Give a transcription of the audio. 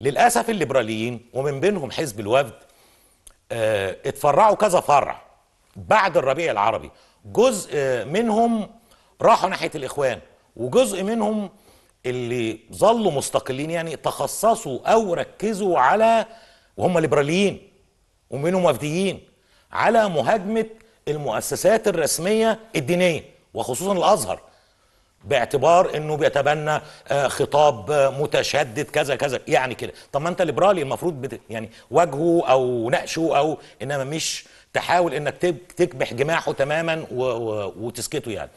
للاسف الليبراليين ومن بينهم حزب الوفد اه اتفرعوا كذا فرع بعد الربيع العربي جزء آه، منهم راحوا ناحيه الاخوان وجزء منهم اللي ظلوا مستقلين يعني تخصصوا او ركزوا على وهم ليبراليين ومنهم وفديين على مهاجمه المؤسسات الرسميه الدينيه وخصوصا الازهر باعتبار انه بيتبنى آه، خطاب آه، متشدد كذا كذا يعني كده طب ما انت ليبرالي المفروض بت... يعني واجهه او ناقشه او انما مش تحاول انك تكبح جماحه تماما و... و... وتسكته يعني